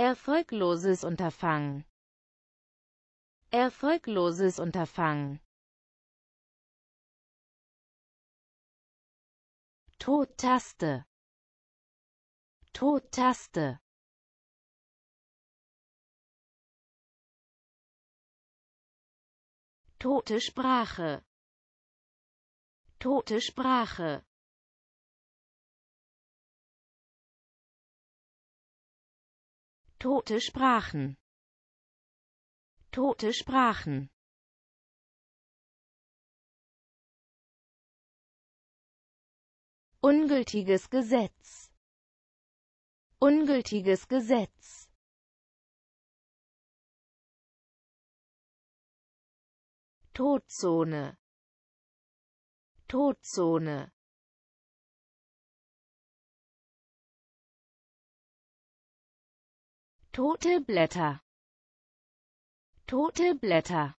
Erfolgloses Unterfangen. Erfolgloses Unterfangen. Tod-Taste. Tote Sprache. Tote Sprache. Tote Sprachen. Tote Sprachen. Ungültiges Gesetz. Ungültiges Gesetz. Todzone. Todzone. tote Blätter, tote Blätter.